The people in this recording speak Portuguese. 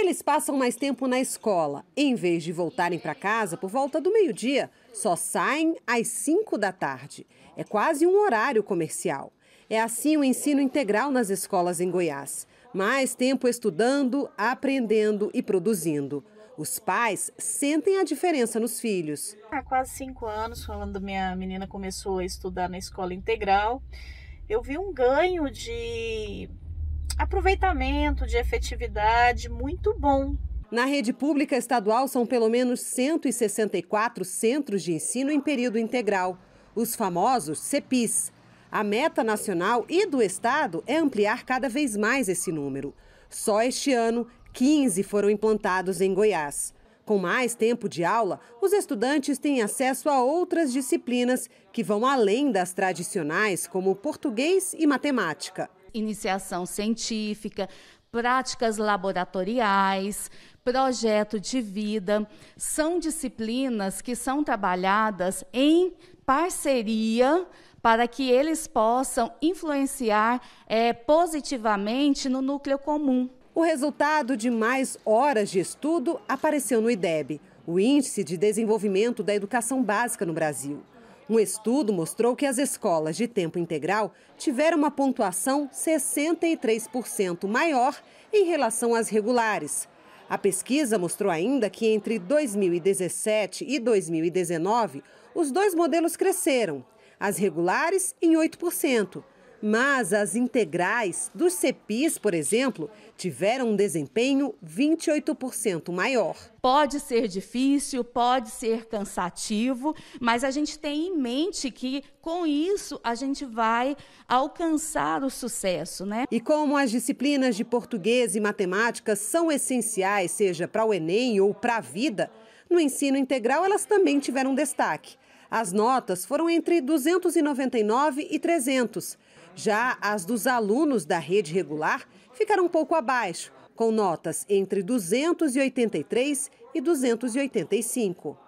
Eles passam mais tempo na escola. Em vez de voltarem para casa por volta do meio-dia, só saem às 5 da tarde. É quase um horário comercial. É assim o ensino integral nas escolas em Goiás. Mais tempo estudando, aprendendo e produzindo. Os pais sentem a diferença nos filhos. Há quase cinco anos, quando minha menina começou a estudar na escola integral, eu vi um ganho de aproveitamento de efetividade muito bom. Na rede pública estadual são pelo menos 164 centros de ensino em período integral, os famosos CEPIs. A meta nacional e do estado é ampliar cada vez mais esse número. Só este ano, 15 foram implantados em Goiás. Com mais tempo de aula, os estudantes têm acesso a outras disciplinas que vão além das tradicionais, como português e matemática iniciação científica, práticas laboratoriais, projeto de vida, são disciplinas que são trabalhadas em parceria para que eles possam influenciar é, positivamente no núcleo comum. O resultado de mais horas de estudo apareceu no IDEB, o Índice de Desenvolvimento da Educação Básica no Brasil. Um estudo mostrou que as escolas de tempo integral tiveram uma pontuação 63% maior em relação às regulares. A pesquisa mostrou ainda que entre 2017 e 2019, os dois modelos cresceram, as regulares em 8% mas as integrais dos CEPIs, por exemplo, tiveram um desempenho 28% maior. Pode ser difícil, pode ser cansativo, mas a gente tem em mente que com isso a gente vai alcançar o sucesso, né? E como as disciplinas de português e matemática são essenciais, seja para o ENEM ou para a vida, no ensino integral elas também tiveram destaque. As notas foram entre 299 e 300. Já as dos alunos da rede regular ficaram um pouco abaixo, com notas entre 283 e 285.